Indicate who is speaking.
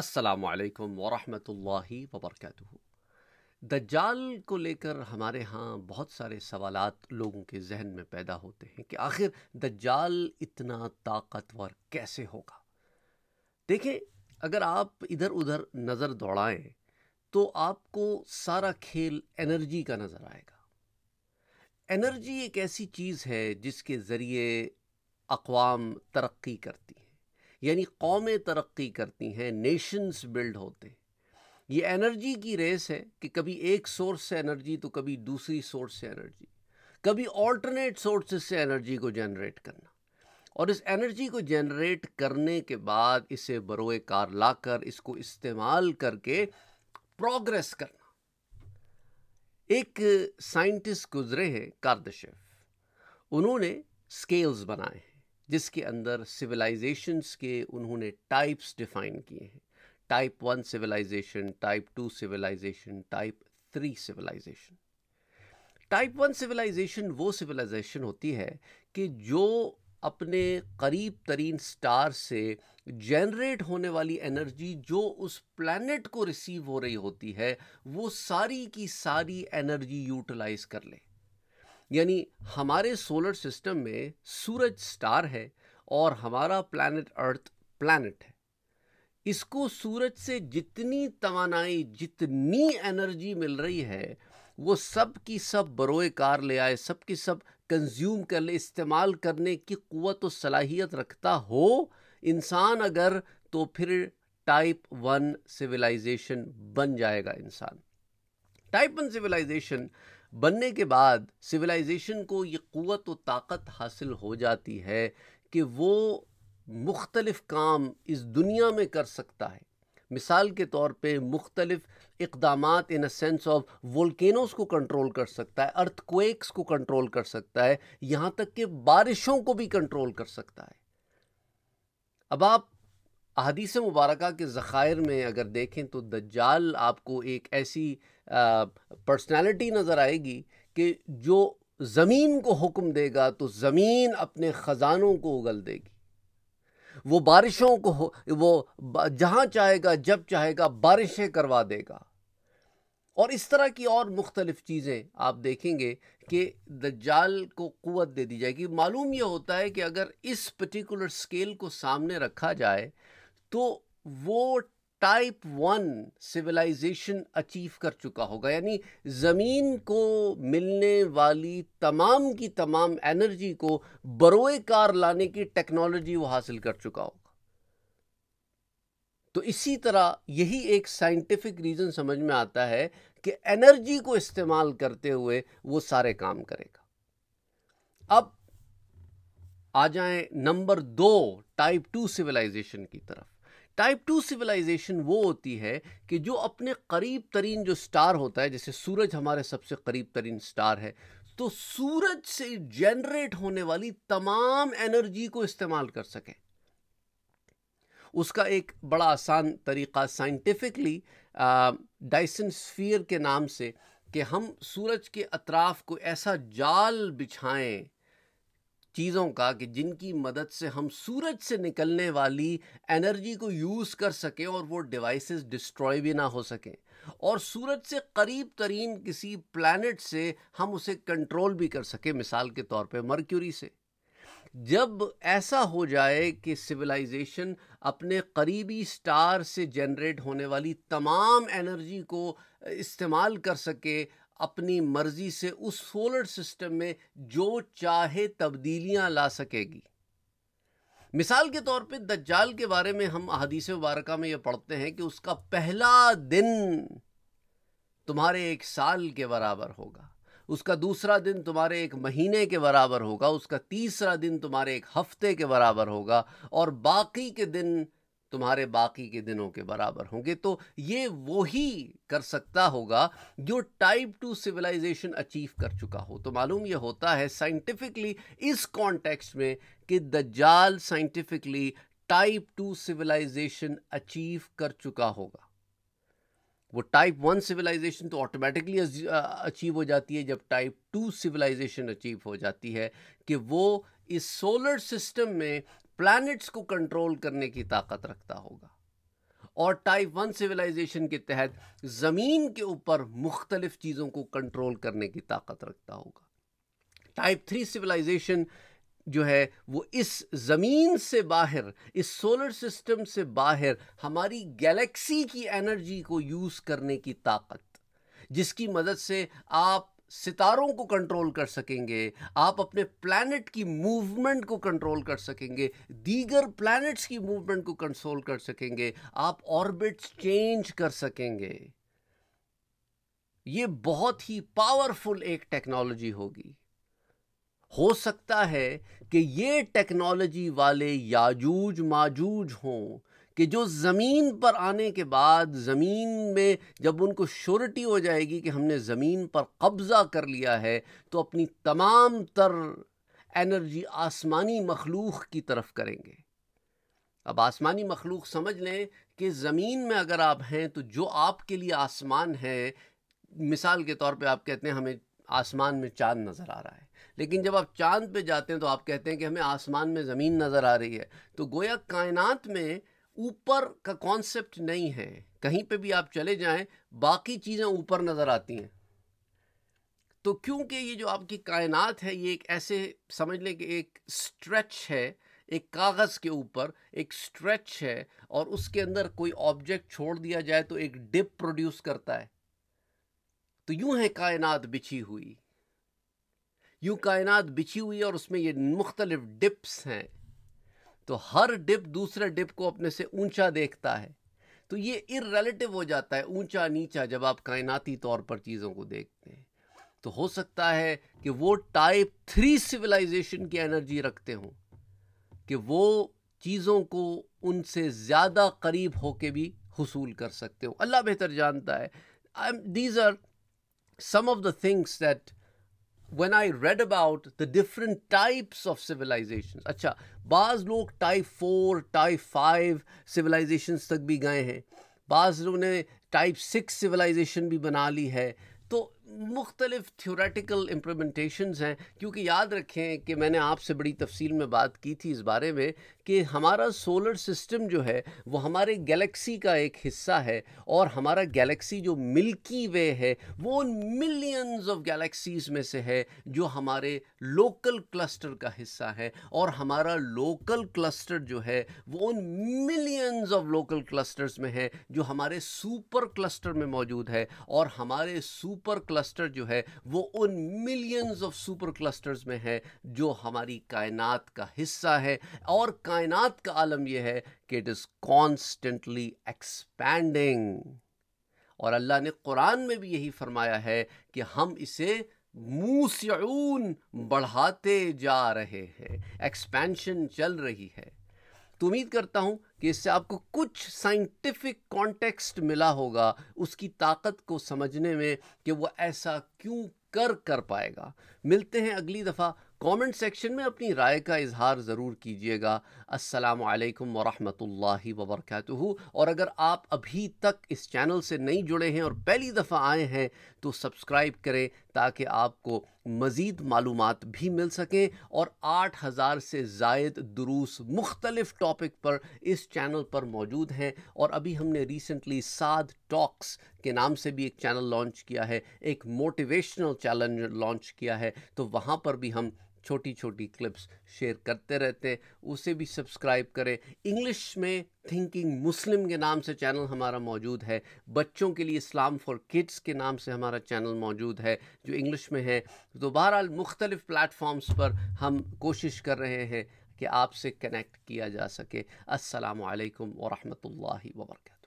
Speaker 1: असलकम वालेकुम वबरक दज्जाल को लेकर हमारे यहाँ बहुत सारे सवाल लोगों के जहन में पैदा होते हैं कि आखिर दज्जाल इतना ताकतवर कैसे होगा देखें अगर आप इधर उधर नज़र दौड़ाएं तो आपको सारा खेल एनर्जी का नज़र आएगा एनर्जी एक ऐसी चीज़ है जिसके ज़रिए अकवाम तरक्की करती यानी कौमें तरक्की करती हैं नेशंस बिल्ड होते हैं ये एनर्जी की रेस है कि कभी एक सोर्स से एनर्जी तो कभी दूसरी सोर्स से एनर्जी कभी ऑल्टरनेट सोर्सेस से एनर्जी को जनरेट करना और इस एनर्जी को जनरेट करने के बाद इसे बरोए कार लाकर इसको इस्तेमाल करके प्रोग्रेस करना एक साइंटिस्ट गुजरे हैं कार्दशेफ उन्होंने स्केल्स बनाए हैं जिसके अंदर सिविलाइजेशंस के उन्होंने टाइप्स डिफाइन किए हैं type one civilization type two civilization type three civilization type one civilization वो सिविलाइजेशन होती है कि जो अपने करीब तरीन स्टार से जनरेट होने वाली एनर्जी जो उस प्लानट को रिसीव हो रही होती है वो सारी की सारी एनर्जी यूटिलाइज कर ले यानी हमारे सोलर सिस्टम में सूरज स्टार है और हमारा प्लैनेट अर्थ प्लैनेट है इसको सूरज से जितनी तवानाई जितनी एनर्जी मिल रही है वो सब की सब बरोए कार ले आए सब की सब कंज्यूम कर ले इस्तेमाल करने की क़वत व सलाहियत रखता हो इंसान अगर तो फिर टाइप वन सिविलाइजेशन बन जाएगा इंसान टाइप वन सिविलाइजेशन बनने के बाद सिविलाइजेशन को ये क़वत व ताकत हासिल हो जाती है कि वो मुख्तलफ़ काम इस दुनिया में कर सकता है मिसाल के तौर पे मुख्तलिफ इकदाम in a sense of volcanoes को कंट्रोल कर सकता है अर्थक्वेक्स को कंट्रोल कर सकता है यहाँ तक कि बारिशों को भी कंट्रोल कर सकता है अब आप अदीस मुबारक के ज़ख़ायर में अगर देखें तो दज्जाल आपको एक ऐसी पर्सनालिटी नज़र आएगी कि जो ज़मीन को हुक्म देगा तो ज़मीन अपने ख़जानों को उगल देगी वो बारिशों को वो जहाँ चाहेगा जब चाहेगा बारिशें करवा देगा और इस तरह की और मुख्तलिफ़ चीज़ें आप देखेंगे कि दज्जाल को क़वत दे दी जाएगी मालूम यह होता है कि अगर इस पर्टिकुलर स्केल को सामने रखा जाए तो वो टाइप वन सिविलाइजेशन अचीव कर चुका होगा यानी ज़मीन को मिलने वाली तमाम की तमाम एनर्जी को बरोए कार लाने की टेक्नोलॉजी वो हासिल कर चुका होगा तो इसी तरह यही एक साइंटिफिक रीज़न समझ में आता है कि एनर्जी को इस्तेमाल करते हुए वो सारे काम करेगा अब आ जाएं नंबर दो टाइप टू सिविलाइजेशन की तरफ टाइप टू सिविलाइजेशन वो होती है कि जो अपने करीब तरीन जो स्टार होता है जैसे सूरज हमारे सबसे करीब तरीन स्टार है तो सूरज से जनरेट होने वाली तमाम एनर्जी को इस्तेमाल कर सके उसका एक बड़ा आसान तरीका साइंटिफिकली डाइसन स्फीयर के नाम से कि हम सूरज के अतराफ को ऐसा जाल बिछाएं चीज़ों का कि जिनकी मदद से हम सूरज से निकलने वाली एनर्जी को यूज़ कर सकें और वो डिवाइसेस डिस्ट्रॉय भी ना हो सकें और सूरज से करीब तरीन किसी प्लानट से हम उसे कंट्रोल भी कर सकें मिसाल के तौर पे मर्क्यूरी से जब ऐसा हो जाए कि सिविलाइजेशन अपने करीबी स्टार से जनरेट होने वाली तमाम एनर्जी को इस्तेमाल कर सके अपनी मर्ज़ी से उस सोलर सिस्टम में जो चाहे तब्दीलियां ला सकेगी मिसाल के तौर पे दज्जाल के बारे में हम अदीस मुबारका में ये पढ़ते हैं कि उसका पहला दिन तुम्हारे एक साल के बराबर होगा उसका दूसरा दिन तुम्हारे एक महीने के बराबर होगा उसका तीसरा दिन तुम्हारे एक हफ्ते के बराबर होगा और बाकी के दिन तुम्हारे बाकी के दिनों के बराबर होंगे तो ये वही कर सकता होगा जो टाइप टू सिविलाइजेशन अचीव कर चुका हो तो मालूम ये होता है साइंटिफिकली इस कॉन्टेक्स्ट में कि जाल scientifically type two civilization achieve कर चुका होगा वो टाइप वन सिविलाइजेशन तो ऑटोमेटिकली अचीव हो जाती है जब टाइप टू सिविलाइजेशन अचीव हो जाती है कि वो इस सोलर सिस्टम में प्लैनेट्स को कंट्रोल करने की ताकत रखता होगा और टाइप वन सिविलाइजेशन के तहत ज़मीन के ऊपर मुख्तलिफ चीज़ों को कंट्रोल करने की ताकत रखता होगा टाइप थ्री सिविलाइजेशन जो है वो इस ज़मीन से बाहर इस सोलर सिस्टम से बाहर हमारी गैलेक्सी की एनर्जी को यूज़ करने की ताकत जिसकी मदद से आप सितारों को कंट्रोल कर सकेंगे आप अपने प्लानट की मूवमेंट को कंट्रोल कर सकेंगे दीगर प्लैनेट्स की मूवमेंट को कंट्रोल कर सकेंगे आप ऑर्बिट्स चेंज कर सकेंगे ये बहुत ही पावरफुल एक टेक्नोलॉजी होगी हो सकता है कि ये टेक्नोलॉजी वाले याजूज माजूज हों कि जो ज़मीन पर आने के बाद ज़मीन में जब उनको श्योरिटी हो जाएगी कि हमने ज़मीन पर कब्ज़ा कर लिया है तो अपनी तमाम तर एनर्जी आसमानी मखलूक की तरफ करेंगे अब आसमानी मखलूक समझ लें कि ज़मीन में अगर आप हैं तो जो आपके लिए आसमान है मिसाल के तौर पे आप कहते हैं हमें आसमान में चांद नज़र आ रहा है लेकिन जब आप चांद पे जाते हैं तो आप कहते हैं कि हमें आसमान में ज़मीन नज़र आ रही है तो गोया कायनात में ऊपर का कॉन्सेप्ट नहीं है कहीं पे भी आप चले जाएं बाकी चीज़ें ऊपर नज़र आती हैं तो क्योंकि ये जो आपकी कायनात है ये एक ऐसे समझ लें कि एक स्ट्रेच है एक कागज़ के ऊपर एक स्ट्रेच है और उसके अंदर कोई ऑब्जेक्ट छोड़ दिया जाए तो एक डिप प्रोड्यूस करता है तो यूं है कायनात बिछी हुई यूं कायनात बिछी हुई और उसमें ये मुख्तलिफ डिप्स हैं तो हर डिप दूसरे डिप को अपने से ऊंचा देखता है तो ये इरेलेटिव हो जाता है ऊंचा नीचा जब आप कायनाती तौर पर चीज़ों को देखते हैं तो हो सकता है कि वो टाइप थ्री सिविलाइजेशन की एनर्जी रखते हों कि वो चीज़ों को उनसे ज़्यादा करीब होके भी हसूल कर सकते हो अल्लाह बेहतर जानता है these are some of the things that when I read about the different types of civilizations, अच्छा बाज़ लोग type four type five civilizations तक भी गए हैं बाज़ लोगों ने type सिक्स civilization भी बना ली है तो मुख्तलिफ थोरेटिकल इम्प्लीमेंटेशन हैं क्योंकि याद रखें कि मैंने आपसे बड़ी तफसील में बात की थी इस बारे में कि हमारा सोलर सिस्टम जो है वो हमारे गैलेक्सी का एक हिस्सा है और हमारा गैलेक्सी जो मिल्की वे है वो उन मिलियंस ऑफ गैलेक्सीज में से है जो हमारे लोकल क्लस्टर का हिस्सा है और हमारा लोकल क्लस्टर जो है वो उन मिलियंस ऑफ लोकल क्लस्टर्स में है जो हमारे सुपर क्लस्टर में मौजूद है और हमारे सुपर क्लस्टर क्लस्टर जो है वो उन मिलियंस ऑफ सुपर क्लस्टर्स में है जो हमारी कायनात का हिस्सा है और कायनात का आलम यह है कि इट इज़ कॉन्स्टेंटली एक्सपैंडिंग और अल्लाह ने कुरान में भी यही फरमाया है कि हम इसे मुसून बढ़ाते जा रहे हैं एक्सपेंशन चल रही है तो उम्मीद करता हूँ कि इससे आपको कुछ साइंटिफिक कॉन्टेक्स्ट मिला होगा उसकी ताकत को समझने में कि वो ऐसा क्यों कर कर पाएगा मिलते हैं अगली दफ़ा कमेंट सेक्शन में अपनी राय का इजहार ज़रूर कीजिएगा अस्सलाम वालेकुम वरहमतुल्लाहि वबरकातुहू और अगर आप अभी तक इस चैनल से नहीं जुड़े हैं और पहली दफ़ा आए हैं तो सब्सक्राइब करें ताकि आपको मज़ीद मालूम भी मिल सकें और आठ हज़ार से जायद दुरूस मुख्तलिफ़ टॉपिक पर इस चैनल पर मौजूद हैं और अभी हमने रिसेंटली साध टॉक्स के नाम से भी एक चैनल लॉन्च किया है एक मोटिवेशनल चैनल लॉन्च किया है तो वहाँ पर भी हम छोटी छोटी क्लिप्स शेयर करते रहते हैं उसे भी सब्सक्राइब करें इंग्लिश में थिंकिंग मुस्लिम के नाम से चैनल हमारा मौजूद है बच्चों के लिए इस्लाम फॉर किड्स के नाम से हमारा चैनल मौजूद है जो इंग्लिश में है तो बहरहाल मुख्तलिफ़ प्लेटफॉर्म्स पर हम कोशिश कर रहे हैं कि आपसे कनेक्ट किया जा सके असलकम वरहमल वर्का